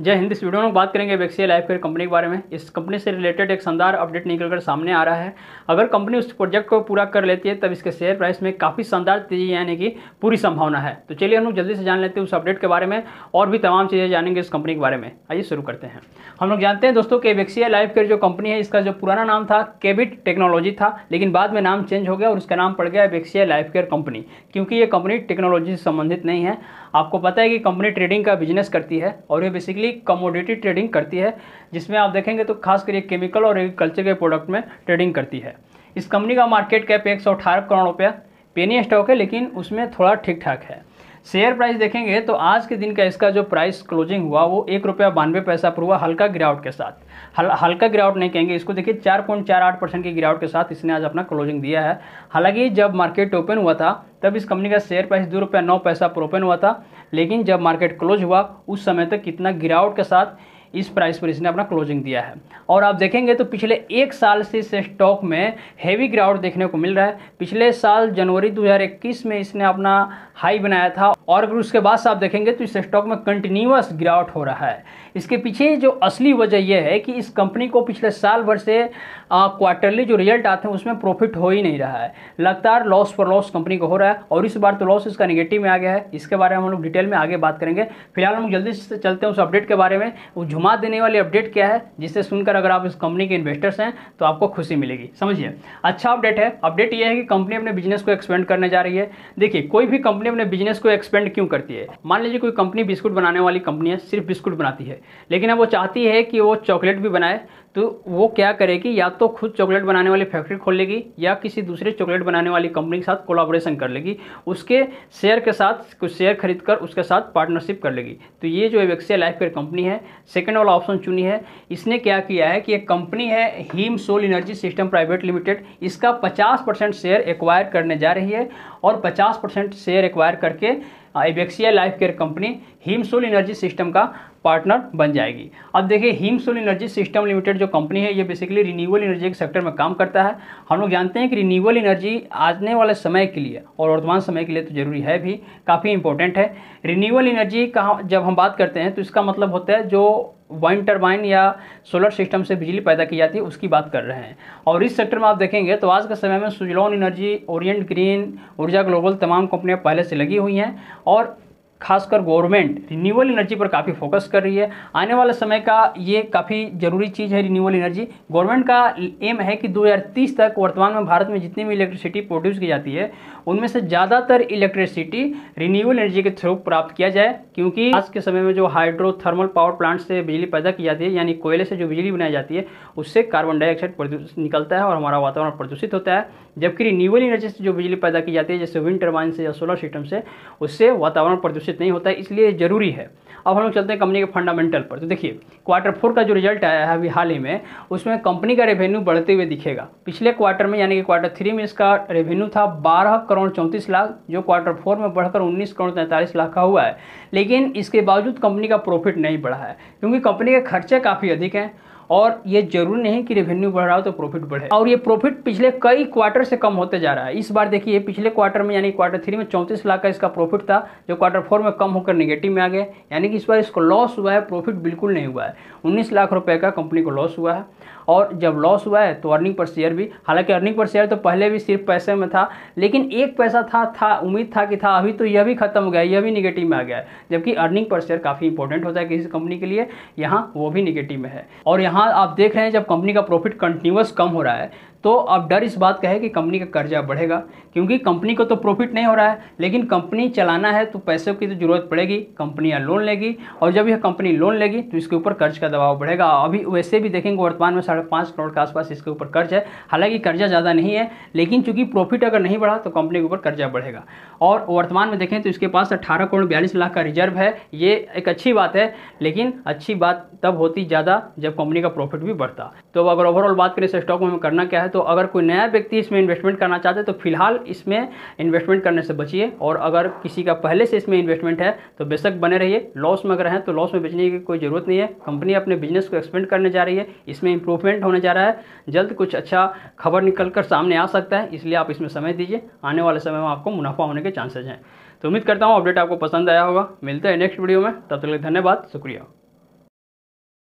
जय हिंद इस वीडियो में बात करेंगे वेक्सिया लाइफ केयर कंपनी के बारे में इस कंपनी से रिलेटेड एक शानदार अपडेट निकलकर सामने आ रहा है अगर कंपनी उस प्रोजेक्ट को पूरा कर लेती है तब इसके शेयर प्राइस में काफ़ी शानदार तेजी आने की पूरी संभावना है तो चलिए हम लोग जल्दी से जान लेते हैं उस अपडेट के बारे में और भी तमाम चीज़ें जानेंगे इस कंपनी के बारे में आइए शुरू करते हैं हम लोग जानते हैं दोस्तों कि वेक्सिया लाइफ केयर जो कंपनी है इसका जो पुराना नाम था केबिट टेक्नोलॉजी था लेकिन बाद में नाम चेंज हो गया और उसका नाम पड़ गया वेक्सिया लाइफ केयर कंपनी क्योंकि ये कंपनी टेक्नोलॉजी से संबंधित नहीं है आपको पता है कि कंपनी ट्रेडिंग का बिजनेस करती है और ये बेसिकली कमोडिटी ट्रेडिंग करती है जिसमें आप देखेंगे तो खास करिए केमिकल और एग्रीकल्चर के प्रोडक्ट में ट्रेडिंग करती है इस कंपनी का मार्केट कैप एक सौ अठारह करोड़ रुपया पेनी स्टॉक है लेकिन उसमें थोड़ा ठीक ठाक है शेयर प्राइस देखेंगे तो आज के दिन का इसका जो प्राइस क्लोजिंग हुआ वो एक रुपया बानवे पैसा पर हुआ हल्का गिरावट के साथ हल, हल्का गिरावट नहीं कहेंगे इसको देखिए चार पॉइंट चार आठ परसेंट की गिरावट के साथ इसने आज अपना क्लोजिंग दिया है हालांकि जब मार्केट ओपन हुआ था तब इस कंपनी का शेयर प्राइस दो रुपया नौ पैसा पर ओपन हुआ था लेकिन जब मार्केट क्लोज हुआ उस समय तक कितना गिरावट के साथ इस प्राइस पर इसने अपना क्लोजिंग दिया है और आप देखेंगे तो पिछले एक साल से इस स्टॉक में हैवी गिरावट देखने को मिल रहा है पिछले साल जनवरी 2021 में इसने अपना हाई बनाया था और अगर उसके बाद से आप देखेंगे तो इस स्टॉक में कंटिन्यूस गिरावट हो रहा है इसके पीछे जो असली वजह यह है कि इस कंपनी को पिछले साल भर से क्वार्टरली जो रिजल्ट आते हैं उसमें प्रॉफिट हो ही नहीं रहा है लगातार लॉस पर लॉस कंपनी को हो रहा है और इस बार तो लॉस इसका निगेटिव में आ गया है इसके बारे में हम लोग डिटेल में आगे बात करेंगे फिलहाल हम लोग जल्दी से चलते हैं उस अपडेट के बारे में वो झुमा देने वाली अपडेट क्या है जिससे सुनकर अगर आप इस कंपनी के इन्वेस्टर्स हैं तो आपको खुशी मिलेगी समझिए अच्छा अपडेट है अपडेट यह है कि कंपनी अपने बिजनेस को एक्सपेंड करने जा रही है देखिए कोई भी कंपनी अपने बिजनेस को एक्सपेंड स्पेंड क्यों करती है मान लीजिए कोई कंपनी बिस्कुट बनाने वाली कंपनी है सिर्फ बिस्कुट बनाती है लेकिन अब वो चाहती है कि वो चॉकलेट भी बनाए तो वो क्या करेगी या तो खुद चॉकलेट बनाने वाली फैक्ट्री खोल लेगी या किसी दूसरे चॉकलेट बनाने वाली कंपनी के साथ कोलाबोरेशन कर लेगी उसके शेयर के साथ कुछ शेयर खरीद कर उसके साथ पार्टनरशिप कर लेगी तो ये जो एवेक्सिया लाइफ केयर कंपनी है सेकेंड वाला ऑप्शन चुनी है इसने क्या किया है कि एक कंपनी है Himsol energy system private limited इसका पचास परसेंट शेयर एक्वायर करने जा रही है और पचास परसेंट शेयर एक्वायर करके Avexia life care company Himsol energy system का पार्टनर बन जाएगी अब देखिए Himsol energy system limited जो कंपनी है ये बेसिकली रिन्यूबल एनर्जी के सेक्टर में काम करता है हम लोग जानते हैं कि रिन्यूबल एनर्जी आने वाले समय के लिए और वर्तमान समय के लिए तो जरूरी है भी काफ़ी इंपॉर्टेंट है रिन्यूएबल एनर्जी का जब हम बात करते हैं तो इसका मतलब होता है जो वाइन टर्बाइन या सोलर सिस्टम से बिजली पैदा की जाती है उसकी बात कर रहे हैं और इस सेक्टर में आप देखेंगे तो आज के समय में सुजलॉन एनर्जी ओरिएंट ग्रीन ऊर्जा ग्लोबल तमाम कंपनियां पहले से लगी हुई हैं और खासकर गवर्नमेंट रिन्यूएबल एनर्जी पर काफ़ी फोकस कर रही है आने वाले समय का ये काफ़ी जरूरी चीज़ है रिन्यूअल एनर्जी गवर्नमेंट का एम है कि 2030 तक वर्तमान में भारत में जितनी भी इलेक्ट्रिसिटी प्रोड्यूस की जाती है उनमें से ज़्यादातर इलेक्ट्रिसिटी रिन्यूअल एनर्जी के थ्रू प्राप्त किया जाए क्योंकि आज के समय में जो हाइड्रो थर्मल पावर प्लांट से बिजली पैदा की जाती है यानी कोयले से जो बिजली बनाई जाती है उससे कार्बन डाइऑक्साइड निकलता है और हमारा वातावरण प्रदूषित होता है जबकि रिन्यूबल एनर्जी से जो बिजली पैदा की जाती है जैसे विंड टर्बाइन से या सोलर सिस्टम से उससे वातावरण प्रदूषित नहीं होता है इसलिए ज़रूरी है अब हम लोग चलते हैं कंपनी के फंडामेंटल पर तो देखिए क्वार्टर फोर का जो रिजल्ट आया है अभी हाल ही में उसमें कंपनी का रेवेन्यू बढ़ते हुए दिखेगा पिछले क्वार्टर में यानी कि क्वार्टर थ्री में इसका रेवेन्यू था बारह करोड़ चौंतीस लाख जो क्वार्टर फोर में बढ़कर उन्नीस करोड़ तैंतालीस लाख का हुआ है लेकिन इसके बावजूद कंपनी का प्रॉफिट नहीं बढ़ा है क्योंकि कंपनी के खर्चे काफ़ी अधिक हैं और ये जरूरी नहीं कि रेवेन्यू बढ़ रहा हो तो प्रॉफिट बढ़े और ये प्रॉफिट पिछले कई क्वार्टर से कम होते जा रहा है इस बार देखिए पिछले क्वार्टर में यानी क्वार्टर थ्री में चौंतीस लाख का इसका प्रॉफिट था जो क्वार्टर फोर में कम होकर निगेटिव में आ गया यानी कि इस बार इसको लॉस हुआ है प्रॉफिट बिल्कुल नहीं हुआ है उन्नीस लाख रुपये का कंपनी को लॉस हुआ है और जब लॉस हुआ है तो अर्निंग पर शेयर भी हालांकि अर्निंग पर शेयर तो पहले भी सिर्फ पैसे में था लेकिन एक पैसा था था उम्मीद था कि था अभी तो यह भी खत्म हो गया यह भी निगेटिव में आ गया है जबकि अर्निंग पर शेयर काफ़ी इंपॉर्टेंट होता है किसी कंपनी के लिए यहाँ वो भी निगेटिव में है और यहाँ यहाँ आप देख रहे हैं जब कंपनी का प्रॉफिट कंटिन्यूस कम हो रहा है तो अब डर इस बात का है कि कंपनी का कर्जा बढ़ेगा क्योंकि कंपनी को तो प्रॉफिट नहीं हो रहा है लेकिन कंपनी चलाना है तो पैसों की तो जरूरत पड़ेगी कंपनियाँ लोन लेगी और जब यह कंपनी लोन लेगी तो इसके ऊपर कर्ज का दबाव बढ़ेगा अभी वैसे भी देखेंगे वर्तमान में साढ़े पाँच करोड़ के आसपास इसके ऊपर कर्ज है हालांकि कर्जा ज़्यादा नहीं है लेकिन चूंकि प्रॉफिट अगर नहीं बढ़ा तो कंपनी के ऊपर कर्जा बढ़ेगा और वर्तमान में देखें तो इसके पास अट्ठारह करोड़ बयालीस लाख का रिजर्व है ये एक अच्छी बात है लेकिन अच्छी बात तब होती ज़्यादा जब कंपनी का प्रॉफिट भी बढ़ता तो अगर ओवरऑल बात करें इस स्टॉक में करना क्या है तो तो अगर कोई नया व्यक्ति इसमें इन्वेस्टमेंट करना चाहते हैं तो फिलहाल इसमें इन्वेस्टमेंट करने से बचिए और अगर किसी का पहले से इसमें इन्वेस्टमेंट है तो बेशक बने रहिए लॉस में अगर हैं तो लॉस में बेचने की कोई ज़रूरत नहीं है कंपनी अपने बिजनेस को एक्सपेंड करने जा रही है इसमें इंप्रूवमेंट होने जा रहा है जल्द कुछ अच्छा खबर निकल कर सामने आ सकता है इसलिए आप इसमें समय दीजिए आने वाले समय में आपको मुनाफा होने के चांसेज हैं तो उम्मीद करता हूँ अपडेट आपको पसंद आया होगा मिलते हैं नेक्स्ट वीडियो में तब तक धन्यवाद शुक्रिया